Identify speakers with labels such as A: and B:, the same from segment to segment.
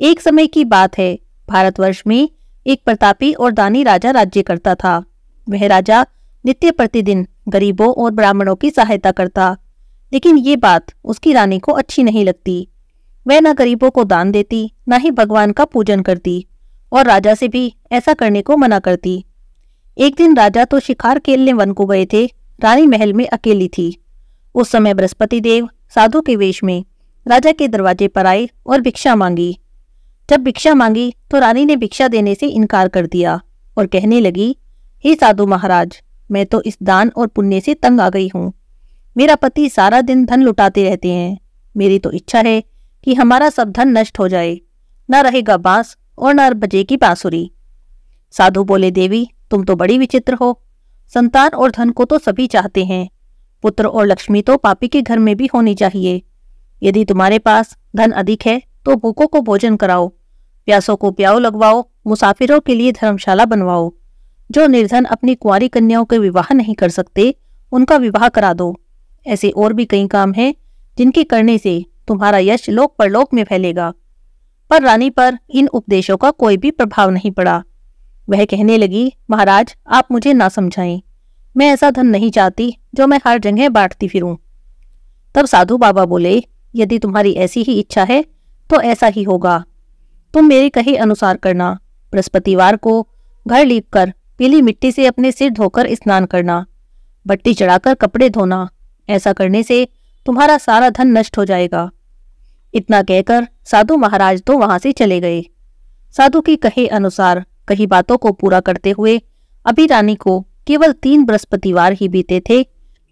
A: एक समय की बात है भारतवर्ष में एक प्रतापी और दानी राजा राज्य करता था वह राजा नित्य प्रतिदिन गरीबों और ब्राह्मणों की सहायता करता लेकिन ये बात उसकी रानी को अच्छी नहीं लगती वह न गरीबों को दान देती न ही भगवान का पूजन करती और राजा से भी ऐसा करने को मना करती एक दिन राजा तो शिकार खेलने वन को गए थे रानी महल में अकेली थी उस समय बृहस्पति देव साधु के वेश में राजा के दरवाजे पर आए और भिक्षा मांगी जब भिक्षा मांगी तो रानी ने भिक्षा देने से इनकार कर दिया और कहने लगी हे साधु महाराज मैं तो इस दान और पुण्य से तंग आ गई हूँ मेरा पति सारा दिन धन लुटाते रहते हैं मेरी तो इच्छा है कि हमारा सब धन नष्ट हो जाए न रहेगा बांस और न बजे की बांसुरी साधु बोले देवी तुम तो बड़ी विचित्र हो संतान और धन को तो सभी चाहते हैं पुत्र और लक्ष्मी तो पापी के घर में भी होनी चाहिए यदि तुम्हारे पास धन अधिक है तो भूखों को भोजन कराओ प्यासों को प्याओ लगवाओ मुसाफिरों के लिए धर्मशाला बनवाओ जो निर्धन अपनी कुंवारी कन्याओं के विवाह नहीं कर सकते उनका विवाह करा दो ऐसे और भी कई काम हैं जिनके करने से तुम्हारा यश लोक परलोक में फैलेगा पर रानी पर इन उपदेशों का कोई भी प्रभाव नहीं पड़ा वह कहने लगी महाराज आप मुझे ना समझाएं मैं ऐसा धन नहीं चाहती जो मैं हर जगह बांटती फिरूं। तब साधु बाबा बोले यदि तुम्हारी ऐसी ही इच्छा है तो ऐसा ही होगा तुम तो मेरे कहे अनुसार करना बृहस्पतिवार को घर लीप कर पीली मिट्टी से अपने सिर धोकर स्नान करना बट्टी चढ़ाकर कपड़े धोना ऐसा करने से तुम्हारा सारा धन नष्ट हो जाएगा इतना कहकर साधु महाराज तो वहां से चले गए साधु की कहे अनुसार कही बातों को पूरा करते हुए अभी रानी को केवल तीन बृहस्पतिवार ही बीते थे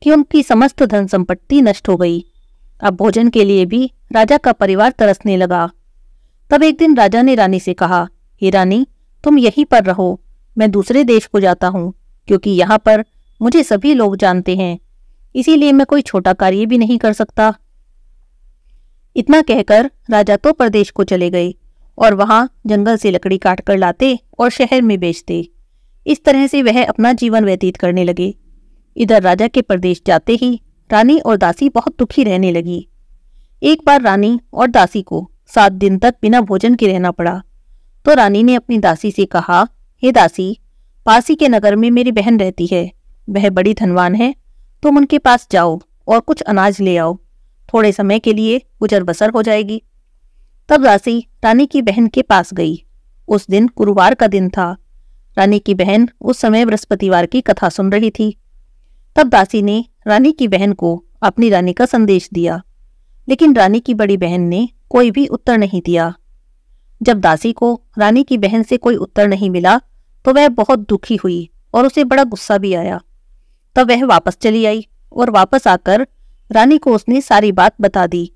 A: कि उनकी समस्त धन संपत्ति नष्ट हो गई अब भोजन के लिए भी राजा का परिवार तरसने लगा तब एक दिन राजा ने रानी से कहा हे रानी तुम यहीं पर रहो मैं दूसरे देश को जाता हूँ क्योंकि यहाँ पर मुझे सभी लोग जानते हैं इसीलिए मैं कोई छोटा कार्य भी नहीं कर सकता इतना कहकर राजा तो प्रदेश को चले गए और वहां जंगल से लकड़ी काट कर लाते और शहर में बेचते इस तरह से वह अपना जीवन व्यतीत करने लगे इधर राजा के प्रदेश जाते ही रानी और दासी बहुत दुखी रहने लगी एक बार रानी और दासी को सात दिन तक बिना भोजन के रहना पड़ा तो रानी ने अपनी दासी से कहा हे दासी पासी के नगर में मेरी बहन रहती है वह बड़ी धनवान है तुम उनके पास जाओ और कुछ अनाज ले आओ थोड़े समय के लिए गुजर बसर हो जाएगी तब दासी रानी की बहन के पास गई उस दिन गुरुवार का दिन था रानी की बहन उस समय बृहस्पतिवार की कथा सुन रही थी तब दासी ने रानी की बहन को अपनी रानी का संदेश दिया लेकिन रानी की बड़ी बहन ने कोई भी उत्तर नहीं दिया जब दासी को रानी की बहन से कोई उत्तर नहीं मिला तो वह बहुत दुखी हुई और उसे बड़ा गुस्सा भी आया तब वह वापस चली आई और वापस आकर रानी को उसने सारी बात बता दी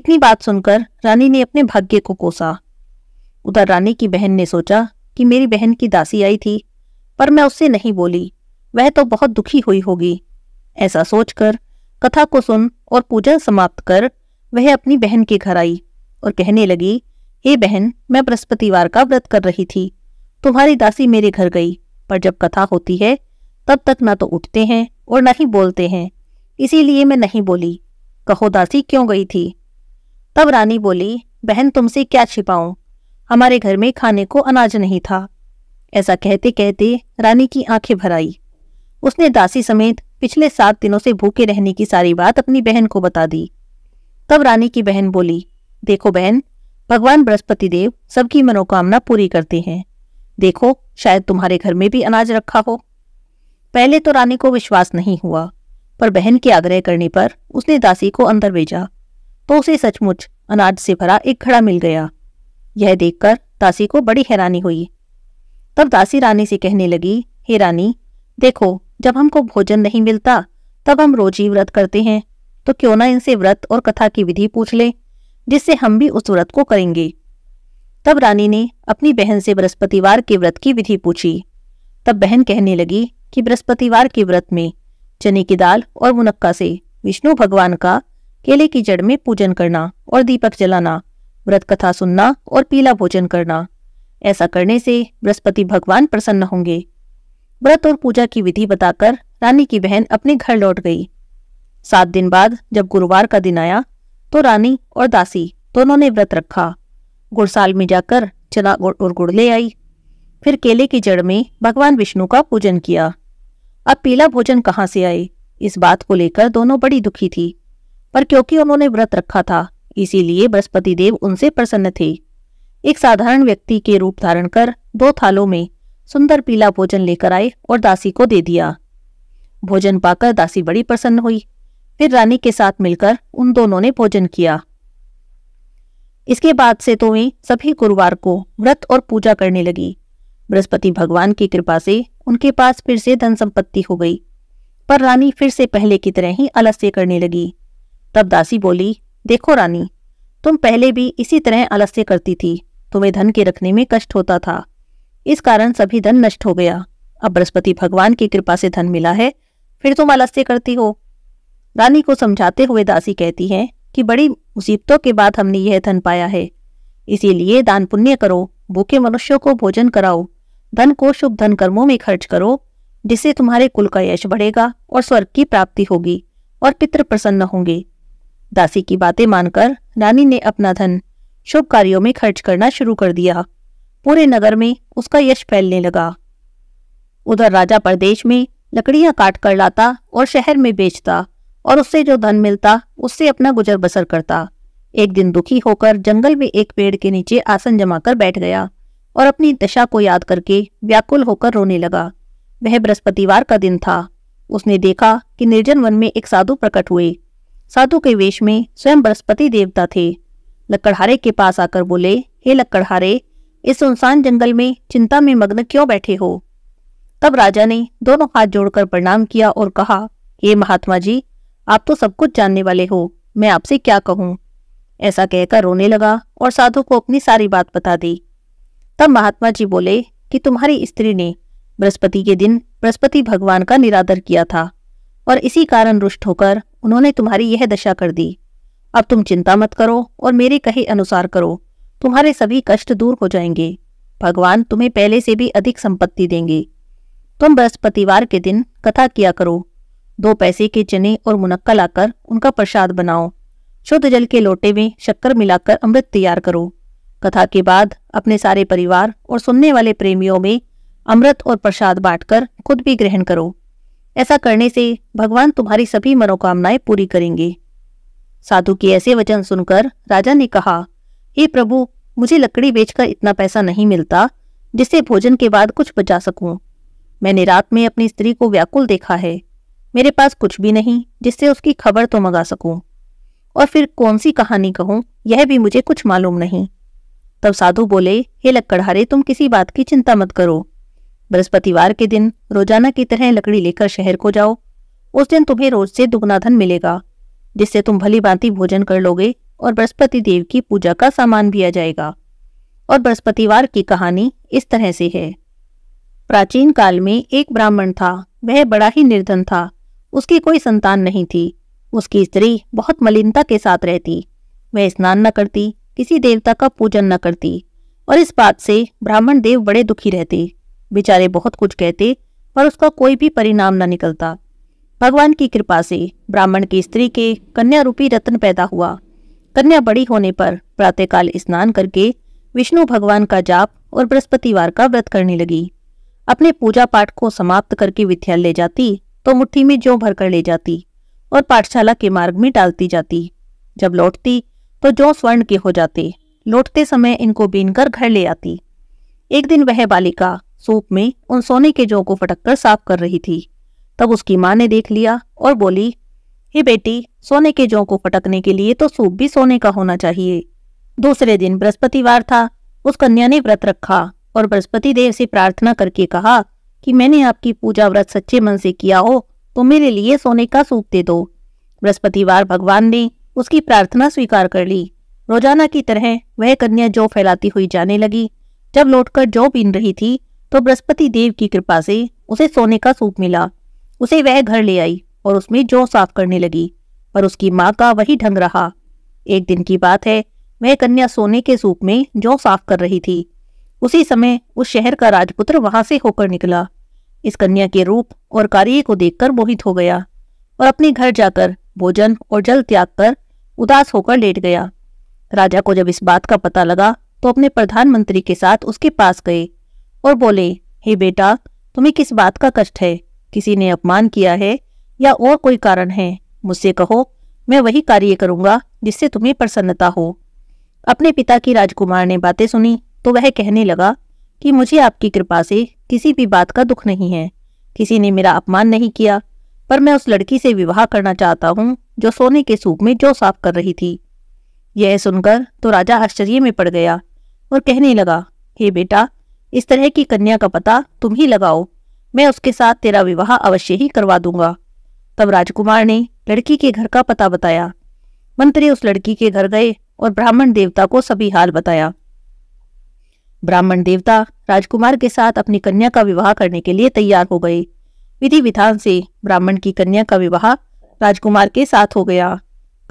A: इतनी बात सुनकर रानी ने अपने भाग्य को कोसा उधर रानी की बहन ने सोचा कि मेरी बहन की दासी आई थी पर मैं उससे नहीं बोली वह तो बहुत दुखी हुई होगी ऐसा सोचकर कथा को सुन और पूजन समाप्त कर वह अपनी बहन के घर आई और कहने लगी हे बहन मैं बृहस्पतिवार का व्रत कर रही थी तुम्हारी दासी मेरे घर गई पर जब कथा होती है तब तक ना तो उठते हैं और ना ही बोलते हैं इसीलिए मैं नहीं बोली कहो दासी क्यों गई थी तब रानी बोली बहन तुमसे क्या छिपाऊं हमारे घर में खाने को अनाज नहीं था ऐसा कहते कहते रानी की आंखें भर आई उसने दासी समेत पिछले सात दिनों से भूखे रहने की सारी बात अपनी बहन को बता दी तब रानी की बहन बोली देखो बहन भगवान बृहस्पति देव सबकी मनोकामना पूरी करते हैं देखो शायद तुम्हारे घर में भी अनाज रखा हो पहले तो रानी को विश्वास नहीं हुआ पर बहन के आग्रह करने पर उसने दासी को अंदर भेजा तो उसे सचमुच अनाज से भरा एक घड़ा मिल गया यह देखकर दासी को बड़ी हैरानी हुई तब दासी रानी से कहने लगी हे रानी देखो जब हमको भोजन नहीं मिलता तब हम रोजी व्रत करते हैं तो क्यों ना इनसे व्रत और कथा की विधि पूछ ले जिससे हम भी उस व्रत को करेंगे तब रानी ने अपनी बहन से बृहस्पतिवार के व्रत की विधि पूछी तब बहन कहने लगी कि बृहस्पतिवार के व्रत में चने की दाल और मुनक्का से विष्णु भगवान का केले की जड़ में पूजन करना और दीपक जलाना व्रत कथा सुनना और पीला भोजन करना ऐसा करने से बृहस्पति भगवान प्रसन्न होंगे व्रत और पूजा की विधि बताकर रानी की बहन अपने घर लौट गई सात दिन बाद जब गुरुवार का दिन आया तो रानी और दासी दोनों ने व्रत रखा गुड़साल में जाकर चना और गुड़ ले आई फिर केले की जड़ में भगवान विष्णु का पूजन किया अब पीला भोजन कहाँ से आए इस बात को लेकर दोनों बड़ी दुखी थी पर क्योंकि उन्होंने व्रत रखा था इसीलिए बृहस्पति देव उनसे प्रसन्न थे एक साधारण व्यक्ति के रूप धारण कर दो थालों में सुंदर पीला भोजन लेकर आए और दासी को दे दिया भोजन पाकर दासी बड़ी प्रसन्न हुई फिर रानी के साथ मिलकर उन दोनों ने भोजन किया इसके बाद से तो वे सभी गुरुवार को व्रत और पूजा करने लगी बृहस्पति भगवान की कृपा से उनके पास फिर से धन संपत्ति हो गई पर रानी फिर से पहले की तरह ही आलस्य करने लगी तब दासी बोली देखो रानी तुम पहले भी इसी तरह आलस्य करती थी तुम्हें धन के रखने में कष्ट होता था इस कारण सभी धन नष्ट हो गया अब बृहस्पति भगवान की कृपा से धन मिला है फिर तुम आलस्य करती हो रानी को समझाते हुए दासी कहती है कि बड़ी मुसीबतों के बाद हमने यह धन पाया है इसीलिए दान पुण्य करो भूखे मनुष्यों को भोजन कराओ धन को शुभ धन कर्मों में खर्च करो जिससे तुम्हारे कुल का यश बढ़ेगा और स्वर्ग की प्राप्ति होगी और पितृ प्रसन्न होंगे दासी की बातें मानकर रानी ने अपना धन शुभ कार्यों में खर्च करना शुरू कर दिया पूरे नगर में उसका यश फैलने लगा उधर राजा प्रदेश में लकड़ियां काट कर लाता और शहर में बेचता और उससे जो धन मिलता उससे अपना गुजर बसर करता एक दिन दुखी होकर जंगल में एक पेड़ के नीचे आसन जमा कर बैठ गया और अपनी दशा को याद करके व्याकुल होकर रोने लगा वह बृहस्पतिवार का दिन था उसने देखा कि निर्जन वन में एक साधु प्रकट हुए साधु के वेश में स्वयं बृहस्पति देवता थे लकड़हारे के पास आकर बोले हे लकड़हारे इस सुनसान जंगल में चिंता में मग्न क्यों बैठे हो तब राजा ने दोनों हाथ जोड़कर प्रणाम किया और कहा हे महात्मा जी आप तो सब कुछ जानने वाले हो मैं आपसे क्या कहूँ ऐसा कहकर रोने लगा और साधु को अपनी सारी बात बता दी तब महात्मा जी बोले कि तुम्हारी स्त्री ने बृहस्पति के दिन बृहस्पति भगवान का निरादर किया था और इसी कारण रुष्ट होकर उन्होंने तुम्हारी यह दशा कर दी अब तुम चिंता मत करो और मेरे कहे अनुसार करो तुम्हारे सभी कष्ट दूर हो जाएंगे भगवान तुम्हें पहले से भी अधिक संपत्ति देंगे तुम बृहस्पतिवार के दिन कथा किया करो दो पैसे के चने और मुनक्का लाकर उनका प्रसाद बनाओ शुद्ध जल के लोटे में शक्कर मिलाकर अमृत तैयार करो कथा के बाद अपने सारे परिवार और सुनने वाले प्रेमियों में अमृत और प्रसाद बांटकर खुद भी ग्रहण करो ऐसा करने से भगवान तुम्हारी सभी मनोकामनाएं पूरी करेंगे साधु के ऐसे वचन सुनकर राजा ने कहा हे प्रभु मुझे लकड़ी बेचकर इतना पैसा नहीं मिलता जिससे भोजन के बाद कुछ बचा सकूं मैंने रात में अपनी स्त्री को व्याकुल देखा है मेरे पास कुछ भी नहीं जिससे उसकी खबर तो मंगा सकूं और फिर कौन सी कहानी कहूं यह भी मुझे कुछ मालूम नहीं तब साधु बोले हे लकड़हारे तुम किसी बात की चिंता मत करो बृहस्पतिवार के दिन रोजाना की तरह लकड़ी लेकर शहर को जाओ उस दिन तुम्हें रोज से दुगना धन मिलेगा जिससे तुम भली भांति भोजन कर लोगे और बृहस्पति देव की पूजा का सामान भी आ जाएगा और बृहस्पतिवार की कहानी इस तरह से है प्राचीन काल में एक ब्राह्मण था वह बड़ा ही निर्धन था उसकी कोई संतान नहीं थी उसकी स्त्री बहुत मलिनता के साथ रहती वह स्नान न करती किसी देवता का पूजन न करती और इस बात से ब्राह्मण देव बड़े दुखी रहते बेचारे बहुत कुछ कहते पर उसका कोई भी परिणाम न निकलता भगवान की कृपा से ब्राह्मण की स्त्री के कन्या रूपी रत्न पैदा हुआ कन्या बड़ी होने पर प्रातःकाल स्नान करके विष्णु भगवान का जाप और बृहस्पतिवार का व्रत करने लगी अपने पूजा पाठ को समाप्त करके विद्यालय जाती तो मुट्ठी में जो भर कर ले जाती और पाठशाला के मार्ग में डालती जाती जब लौटती तो जो स्वर्ण के हो जाते लौटते समय इनको बीन कर घर ले आती एक दिन वह बालिका सूप में उन सोने के जौ को फटक कर साफ कर रही थी तब उसकी माँ ने देख लिया और बोली हे बेटी सोने के जौ को फटकने के लिए तो सूप भी सोने का होना चाहिए दूसरे दिन बृहस्पतिवार था उस कन्या ने व्रत रखा और बृहस्पति देव से प्रार्थना करके कहा कि मैंने आपकी पूजा व्रत सच्चे मन से किया हो तो मेरे लिए सोने का सूप दे दो बृहस्पतिवार भगवान ने उसकी प्रार्थना स्वीकार कर ली रोजाना की तरह वह कन्या जौ फैलाती हुई जाने लगी जब लौटकर जौ बीन रही थी तो बृहस्पति देव की कृपा से उसे सोने का सूप मिला उसे वह घर ले आई और उसमें जौ साफ करने लगी पर उसकी माँ का वही ढंग रहा एक दिन की बात है वह कन्या सोने के सूप में जौ साफ कर रही थी उसी समय उस शहर का राजपुत्र वहां से होकर निकला इस कन्या के रूप और कार्य को देखकर मोहित हो गया और अपने घर जाकर भोजन और जल त्याग कर उदास होकर लेट गया राजा को जब इस बात का पता लगा तो अपने प्रधानमंत्री के साथ उसके पास गए और बोले हे बेटा तुम्हें किस बात का कष्ट है किसी ने अपमान किया है या और कोई कारण है मुझसे कहो मैं वही कार्य करूंगा जिससे तुम्हें प्रसन्नता हो अपने पिता की राजकुमार ने बातें सुनी तो वह कहने लगा कि मुझे आपकी कृपा से किसी भी बात का दुख नहीं है किसी ने मेरा अपमान नहीं किया पर मैं उस लड़की से विवाह करना चाहता हूँ जो सोने के सूप में जो साफ कर रही थी यह सुनकर तो राजा आश्चर्य में पड़ गया और कहने लगा हे बेटा इस तरह की कन्या का पता तुम ही लगाओ मैं उसके साथ तेरा विवाह अवश्य ही करवा दूंगा तब राजकुमार ने लड़की के घर का पता बताया मंत्री उस लड़की के घर गए और ब्राह्मण देवता को सभी हाल बताया ब्राह्मण देवता राजकुमार के साथ अपनी कन्या का विवाह करने के लिए तैयार हो गए विधि विधान से ब्राह्मण की कन्या का विवाह राजकुमार के साथ हो गया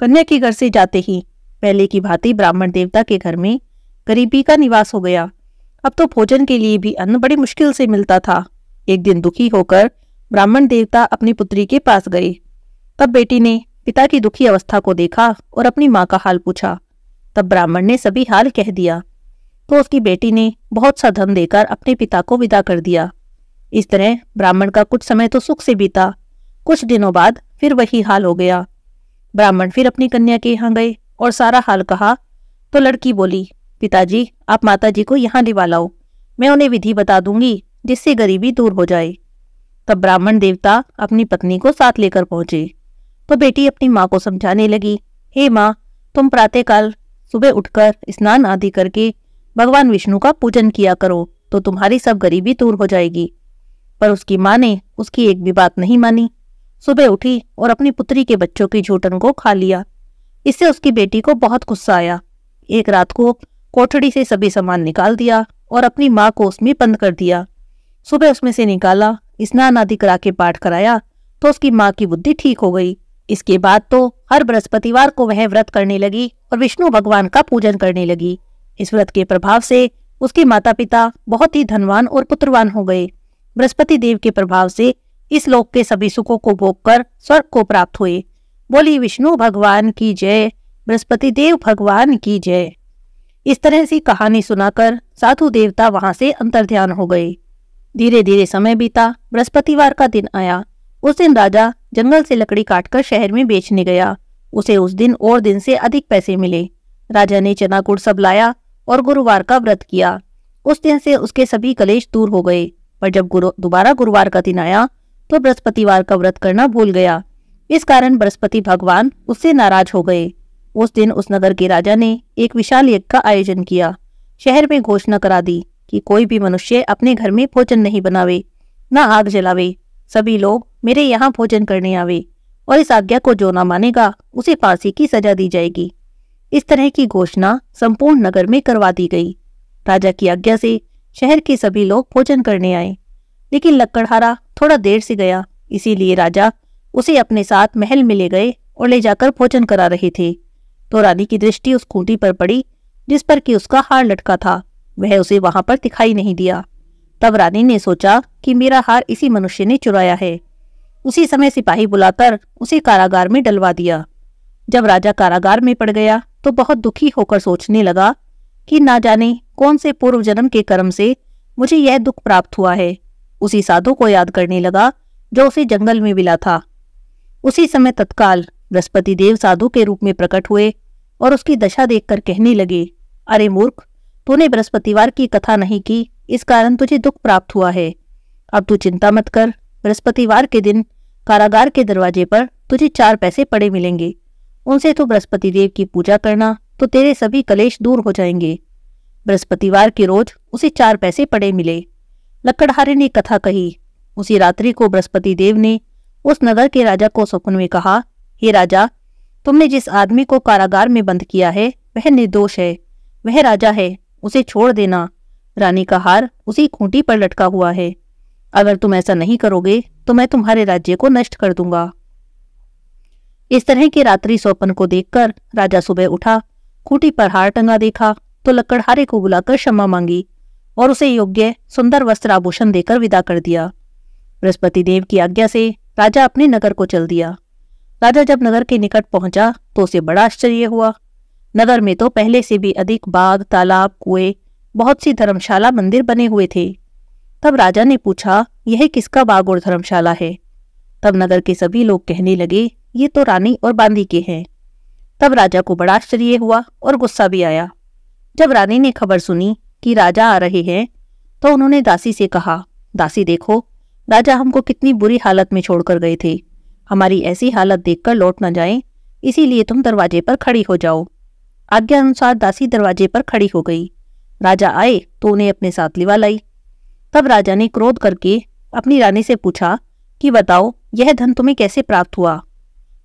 A: कन्या के घर से जाते ही पहले की भांति ब्राह्मण देवता के घर में गरीबी का निवास हो गया अब तो भोजन के लिए भी अन्न बड़ी मुश्किल से मिलता था एक दिन दुखी होकर ब्राह्मण देवता अपनी पुत्री के पास गए तब बेटी ने पिता की दुखी अवस्था को देखा और अपनी माँ का हाल पूछा तब ब्राह्मण ने सभी हाल कह दिया तो उसकी बेटी ने बहुत सा धन देकर अपने पिता को विदा कर दिया इस तरह ब्राह्मण का कुछ समय तो सुख से बीता कुछ दिनों बाद फिर वही हाल हो गया ब्राह्मण फिर अपनी कन्या के यहाँ गए और सारा हाल कहा तो लड़की बोली पिताजी आप माताजी को यहाँ लिवा लाओ मैं उन्हें विधि बता दूंगी जिससे गरीबी दूर हो जाए तब ब्राह्मण देवता अपनी पत्नी को साथ लेकर पहुंचे तो बेटी अपनी माँ को समझाने लगी हे माँ तुम प्रातःकाल सुबह उठकर स्नान आदि करके भगवान विष्णु का पूजन किया करो तो तुम्हारी सब गरीबी दूर हो जाएगी पर उसकी माँ ने उसकी एक भी बात नहीं मानी सुबह उठी और अपनी पुत्री के बच्चों की झूठन को खा लिया इससे उसकी बेटी को बहुत गुस्सा आया एक रात को कोठड़ी से सभी सामान निकाल दिया और अपनी माँ को उसमें बंद कर दिया सुबह उसमें से निकाला स्नान आदि करा के पाठ कराया तो उसकी माँ की बुद्धि ठीक हो गई इसके बाद तो हर बृहस्पतिवार को वह व्रत करने लगी और विष्णु भगवान का पूजन करने लगी इस व्रत के प्रभाव से उसके माता पिता बहुत ही धनवान और पुत्रवान हो गए बृहस्पति देव के प्रभाव से इस लोक के सभी सुखों को भोग कर स्वर्ग को प्राप्त हुए बोली विष्णु भगवान की जय बृहस्पति देव भगवान की जय इस तरह से कहानी सुनाकर साधु देवता वहां से अंतर्ध्यान हो गए धीरे धीरे समय बीता बृहस्पतिवार का दिन आया उस दिन राजा जंगल से लकड़ी काटकर शहर में बेचने गया उसे उस दिन और दिन से अधिक पैसे मिले राजा ने चना गुड़ सब लाया और गुरुवार का व्रत किया उस दिन से उसके सभी कलेश दूर हो गए पर जब गुरु दोबारा गुरुवार का दिन आया तो बृहस्पतिवार का व्रत करना भूल गया इस कारण बृहस्पति भगवान उससे नाराज हो गए उस दिन उस नगर के राजा ने एक विशाल यज्ञ का आयोजन किया शहर में घोषणा करा दी कि कोई भी मनुष्य अपने घर में भोजन नहीं बनावे न आग जलावे सभी लोग मेरे यहाँ भोजन करने आवे और इस आज्ञा को जो ना मानेगा उसे फांसी की सजा दी जाएगी इस तरह की घोषणा संपूर्ण नगर में करवा दी गई राजा की आज्ञा से शहर के सभी लोग भोजन करने आए लेकिन लक्कड़हारा थोड़ा देर से गया इसीलिए राजा उसे अपने साथ महल में ले गए और ले जाकर भोजन करा रहे थे तो रानी की दृष्टि उस खूंटी पर पड़ी जिस पर कि उसका हार लटका था वह उसे वहां पर दिखाई नहीं दिया तब रानी ने सोचा कि मेरा हार इसी मनुष्य ने चुराया है उसी समय सिपाही बुलाकर उसे कारागार में डलवा दिया जब राजा कारागार में पड़ गया तो बहुत दुखी होकर सोचने लगा कि ना जाने कौन से पूर्व जन्म के कर्म से मुझे यह दुख प्राप्त हुआ है उसी साधु को याद करने लगा जो उसे जंगल में मिला था उसी समय तत्काल बृहस्पति देव साधु के रूप में प्रकट हुए और उसकी दशा देखकर कहने लगे अरे मूर्ख तूने बृहस्पतिवार की कथा नहीं की इस कारण तुझे दुख प्राप्त हुआ है अब तू चिंता मत कर बृहस्पतिवार के दिन कारागार के दरवाजे पर तुझे चार पैसे पड़े मिलेंगे उनसे तो बृहस्पति देव की पूजा करना तो तेरे सभी कलेश दूर हो जाएंगे बृहस्पतिवार के रोज उसे चार पैसे पड़े मिले लकड़हारे ने कथा कही उसी रात्रि को बृहस्पति देव ने उस नगर के राजा को स्वप्न में कहा हे राजा तुमने जिस आदमी को कारागार में बंद किया है वह निर्दोष है वह राजा है उसे छोड़ देना रानी का हार उसी खूंटी पर लटका हुआ है अगर तुम ऐसा नहीं करोगे तो मैं तुम्हारे राज्य को नष्ट कर दूंगा इस तरह के रात्रि सौपन को देखकर राजा सुबह उठा खूटी पर हार टंगा देखा तो लकड़हारे को बुलाकर क्षमा मांगी और उसे योग्य सुंदर वस्त्र आभूषण देकर विदा कर दिया बृहस्पति देव की आज्ञा से राजा अपने नगर को चल दिया राजा जब नगर के निकट पहुंचा तो उसे बड़ा आश्चर्य हुआ नगर में तो पहले से भी अधिक बाग तालाब कुएं बहुत सी धर्मशाला मंदिर बने हुए थे तब राजा ने पूछा यह किसका बाग और धर्मशाला है तब नगर के सभी लोग कहने लगे ये तो रानी और बांदी के हैं तब राजा को बड़ा आश्चर्य हुआ और गुस्सा भी आया जब रानी ने खबर सुनी कि राजा आ रहे हैं तो उन्होंने दासी से कहा दासी देखो राजा हमको कितनी बुरी हालत में छोड़कर गए थे हमारी ऐसी हालत देखकर लौट न जाए इसीलिए तुम दरवाजे पर खड़ी हो जाओ आज्ञा अनुसार दासी दरवाजे पर खड़ी हो गई राजा आए तो उन्हें अपने साथ लिवा लाई तब राजा ने क्रोध करके अपनी रानी से पूछा कि बताओ यह धन तुम्हें कैसे प्राप्त हुआ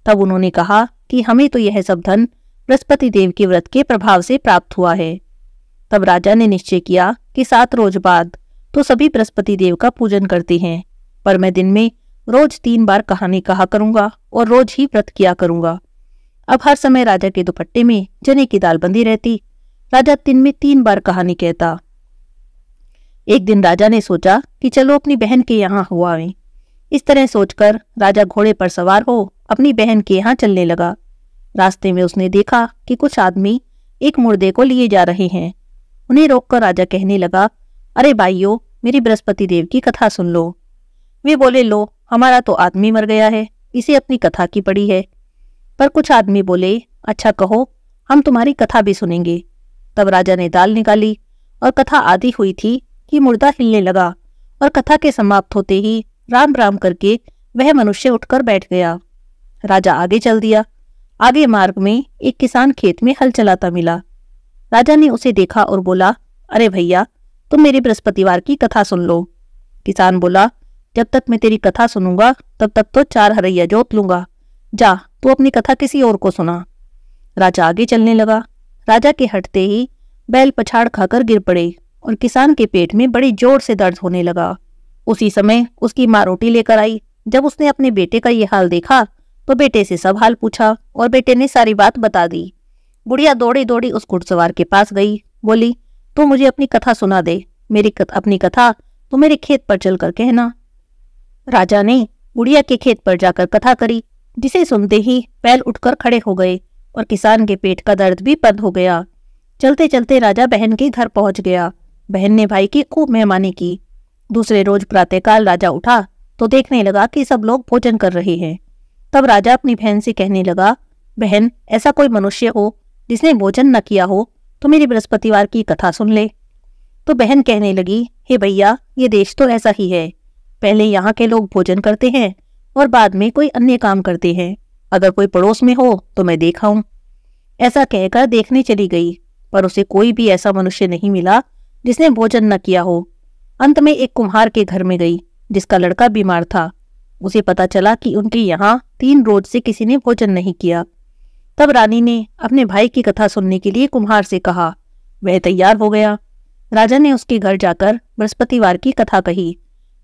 A: तब उन्होंने कहा कि हमें तो यह सब धन बृहस्पति देव के व्रत के प्रभाव से प्राप्त हुआ है तब राजा ने निश्चय किया कि सात रोज बाद तो सभी बृहस्पति देव का पूजन करते हैं पर मैं दिन में रोज तीन बार कहानी कहा करूंगा और रोज ही व्रत किया करूंगा अब हर समय राजा के दुपट्टे में जने की दाल बंदी रहती राजा दिन में तीन बार कहानी कहता एक दिन राजा ने सोचा कि चलो अपनी बहन के यहाँ हुआ आए इस तरह सोचकर राजा घोड़े पर सवार हो अपनी बहन के यहाँ चलने लगा रास्ते में उसने देखा कि कुछ आदमी एक मुर्दे को लिए जा रहे हैं उन्हें रोककर राजा कहने लगा अरे भाइयों मेरी बृहस्पति देव की कथा सुन लो वे बोले लो हमारा तो आदमी मर गया है इसे अपनी कथा की पड़ी है पर कुछ आदमी बोले अच्छा कहो हम तुम्हारी कथा भी सुनेंगे तब राजा ने दाल निकाली और कथा आधी हुई थी कि मुर्दा हिलने लगा और कथा के समाप्त होते ही राम राम करके वह मनुष्य उठकर बैठ गया राजा आगे चल दिया आगे मार्ग में एक किसान खेत में हल चलाता मिला राजा ने उसे देखा और बोला अरे भैया तुम मेरी बृहस्पतिवार की कथा सुन लो किसान बोला जब तक मैं तेरी कथा सुनूंगा तब तक तो चार हरैया जोत लूंगा जा तू अपनी कथा किसी और को सुना राजा आगे चलने लगा राजा के हटते ही बैल पछाड़ खाकर गिर पड़े और किसान के पेट में बड़ी जोर से दर्द होने लगा उसी समय उसकी माँ रोटी लेकर आई जब उसने अपने बेटे का ये हाल देखा तो बेटे से सब हाल पूछा और बेटे ने सारी बात बता दी बुढ़िया दौड़ी दौड़ी उस घुड़सवार के पास गई बोली तू तो मुझे अपनी कथा सुना दे मेरी कथ, अपनी कथा तो मेरे खेत पर चलकर कहना राजा ने बुढ़िया के खेत पर जाकर कथा करी जिसे सुनते ही पैल उठकर खड़े हो गए और किसान के पेट का दर्द भी बंद हो गया चलते चलते राजा बहन के घर पहुंच गया बहन ने भाई की खूब मेहमानी की दूसरे रोज प्रातःकाल राजा उठा तो देखने लगा कि सब लोग भोजन कर रहे हैं तब राजा अपनी बहन से कहने लगा बहन ऐसा कोई मनुष्य हो जिसने भोजन न किया हो तो मेरी बृहस्पतिवार की कथा सुन ले तो बहन कहने लगी हे भैया ये देश तो ऐसा ही है पहले यहाँ के लोग भोजन करते हैं और बाद में कोई अन्य काम करते हैं अगर कोई पड़ोस में हो तो मैं देखाऊं ऐसा कहकर देखने चली गई पर उसे कोई भी ऐसा मनुष्य नहीं मिला जिसने भोजन न किया हो अंत में एक कुम्हार के घर में गई जिसका लड़का बीमार था उसे पता चला कि उनके यहाँ तीन रोज से किसी ने भोजन नहीं किया तब रानी ने अपने भाई की कथा सुनने के लिए कुम्हार से कहा वह तैयार हो गया राजा ने उसके घर जाकर बृहस्पतिवार की कथा कही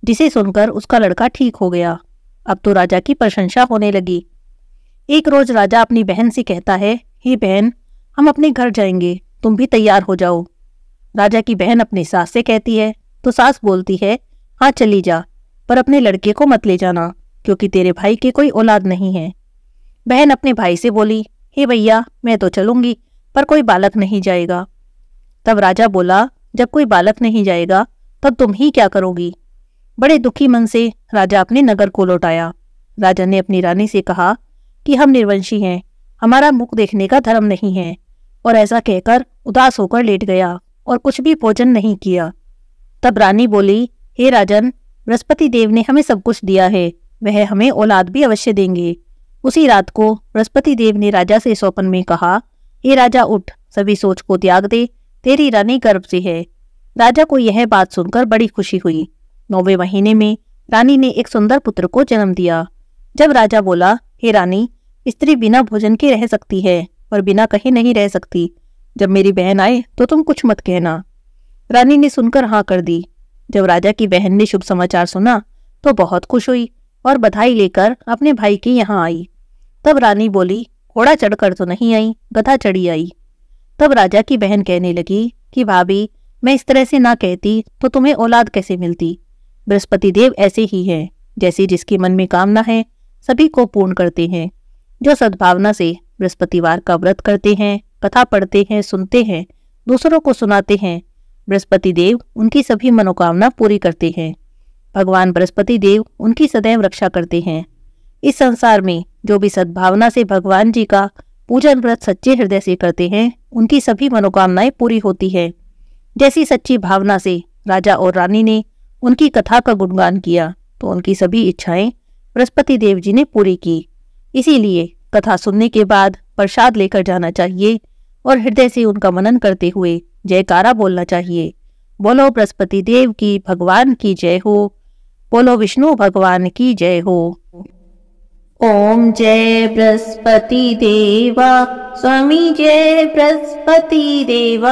A: जिसे सुनकर उसका लड़का ठीक हो गया अब तो राजा की प्रशंसा होने लगी एक रोज राजा अपनी बहन से कहता है हे बहन हम अपने घर जाएंगे तुम भी तैयार हो जाओ राजा की बहन अपने सास से कहती है तो सास बोलती है हाँ चली जा पर अपने लड़के को मत ले जाना क्योंकि तेरे भाई के कोई औलाद नहीं है बहन अपने भाई से बोली हे भैया मैं तो चलूंगी पर कोई बालक नहीं जाएगा तब राजा बोला जब कोई बालक नहीं जाएगा तब तुम ही क्या करोगी बड़े दुखी मन से राजा अपने नगर को लौटाया राजा ने अपनी रानी से कहा कि हम निर्वंशी हैं हमारा मुख देखने का धर्म नहीं है और ऐसा कहकर उदास होकर लेट गया और कुछ भी भोजन नहीं किया तब रानी बोली हे राजन बृहस्पति देव ने हमें सब कुछ दिया है वह हमें औलाद भी अवश्य देंगे उसी रात को बृहस्पति देव ने राजा से सौपन में कहा हे राजा उठ सभी सोच को त्याग दे तेरी रानी गर्भ से है राजा को यह बात सुनकर बड़ी खुशी हुई नौवे महीने में रानी ने एक सुंदर पुत्र को जन्म दिया जब राजा बोला हे रानी स्त्री बिना भोजन के रह सकती है और बिना कहे नहीं रह सकती जब मेरी बहन आए तो तुम कुछ मत कहना रानी ने सुनकर हाँ कर दी जब राजा की बहन ने शुभ समाचार सुना तो बहुत खुश हुई और बधाई लेकर अपने भाई के यहाँ आई तब रानी बोली घोड़ा चढ़कर तो नहीं आई गधा चढ़ी आई तब राजा की बहन कहने लगी कि भाभी मैं इस तरह से ना कहती तो तुम्हें औलाद कैसे मिलती बृहस्पति देव ऐसे ही हैं जैसे जिसके मन में कामना है सभी को पूर्ण करते हैं जो सद्भावना से बृहस्पतिवार का व्रत करते हैं कथा पढ़ते हैं सुनते हैं दूसरों को सुनाते हैं बृहस्पति देव उनकी सभी मनोकामना पूरी करते हैं भगवान बृहस्पति देव उनकी सदैव रक्षा करते हैं इस संसार में जो भी सद्भावना से भगवान जी का पूजन व्रत सच्चे हृदय से करते हैं उनकी सभी मनोकामनाएं पूरी होती है जैसी सच्ची भावना से राजा और रानी ने उनकी कथा का गुणगान किया तो उनकी सभी इच्छाएं बृहस्पति देव जी ने पूरी की इसीलिए कथा सुनने के बाद प्रसाद लेकर जाना चाहिए और हृदय से उनका मनन करते हुए जयकारा बोलना चाहिए बोलो बृहस्पति देव की भगवान की जय हो बोलो विष्णु भगवान की जय हो ओम जय बृहस्पति देवा स्वामी जय बृहस्पति देवा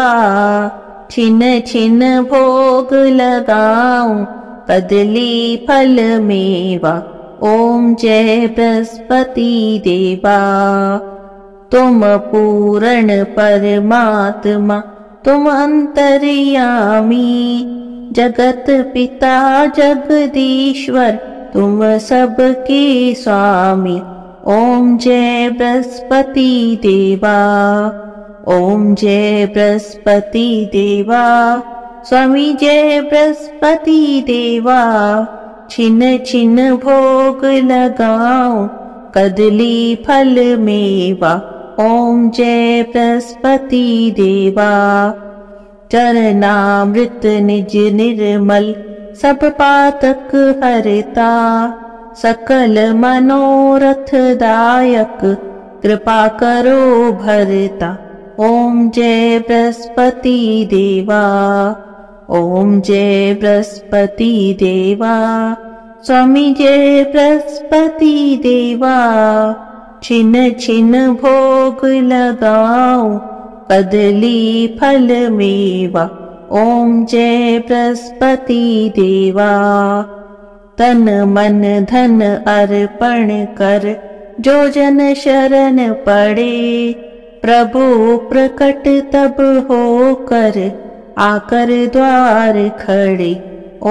A: छिन छिन भोग लगाऊं बदली फल मेवा ओम जय बृहस्पति देवा तुम पूरण परमात्मा तुम अंतरयामी जगत पिता जगदीश्वर तुम सबके स्वामी ओम जय बृहस्पति देवा ओम जय बृहस्पति देवा स्वामी जय बृहस्पति देवा छिन छिन भोग लगाओ कदली फल मेवा ॐ जय बृहस्पति देवा चरनामृत निज निर्मल पातक हरिता सकल मनोरथदायक करो भर्ता ॐ जय बृहस्पति देवा ॐ जय बृहस्पति देवा स्वामी जय बृहस्पति देवा छिन छिन भोग बदली फल मेवा ओम जय बृहस्पति देवा तन मन धन अर्पण कर जो जन शरण पड़े। प्रभु प्रकट तब होकर आकर द्वार खड़े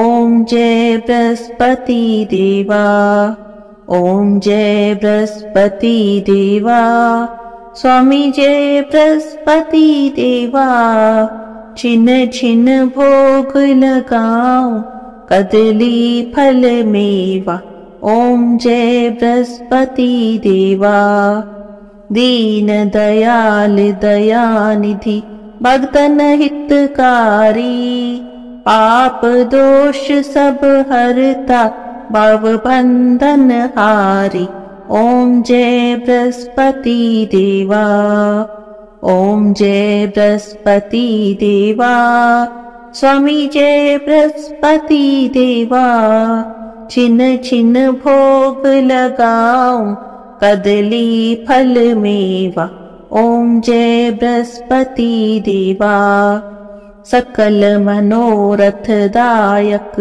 A: ओम जय बृहस्पति देवा ॐ जय बृहस्पति देवा स्वामी जय बृहस्पति देवा छिन छिन भोग लगाओ कदली फल मेवा ॐ जय बृहस्पति देवा दीन दयाल दयानिधि भक्तन हितकारी पाप दोष सब हरता भबन्धनहारि ॐ जय बृहस्पतिदेवा ॐ जय देवा स्वामी जय देवा छिन छिन भोग कदली फल मेवा ॐ जय बृहस्पतिदेवा सकल मनोरथदायक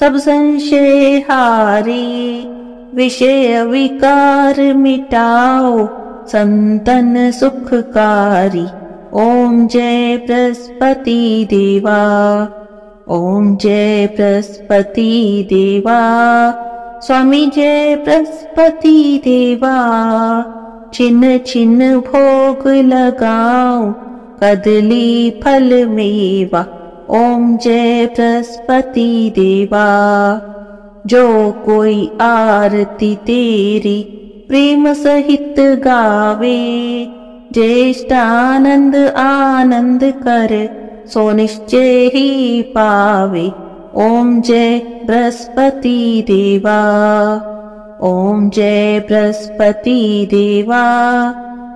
A: सब विषय विकार मिटाओ संतन सुखकारी ओम जय बृहस्पति देवा ओम जय बृहस्पति देवा स्वामी जय बृहस्पति देवा चिन्ह चिन्ह भोग लगाओ कदली फल मेवा ॐ जय बृहस्पति देवा जो कोई आरती तेरी प्रेम सहित गावे ज्येष्ठानन्द आनन्द कर सो ही पावे ॐ जय बृहस्पति देवा ॐ जय बृहस्पति देवा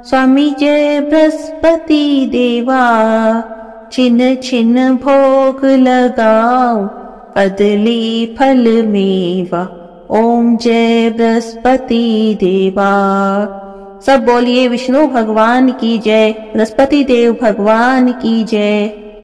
A: स्वामी जय बृहस्पति देवा छिन छिन भोग लगाओ अदली फल मेवा ओम जय बृहस्पति देवा सब बोलिए विष्णु भगवान की जय बृहस्पति देव भगवान की जय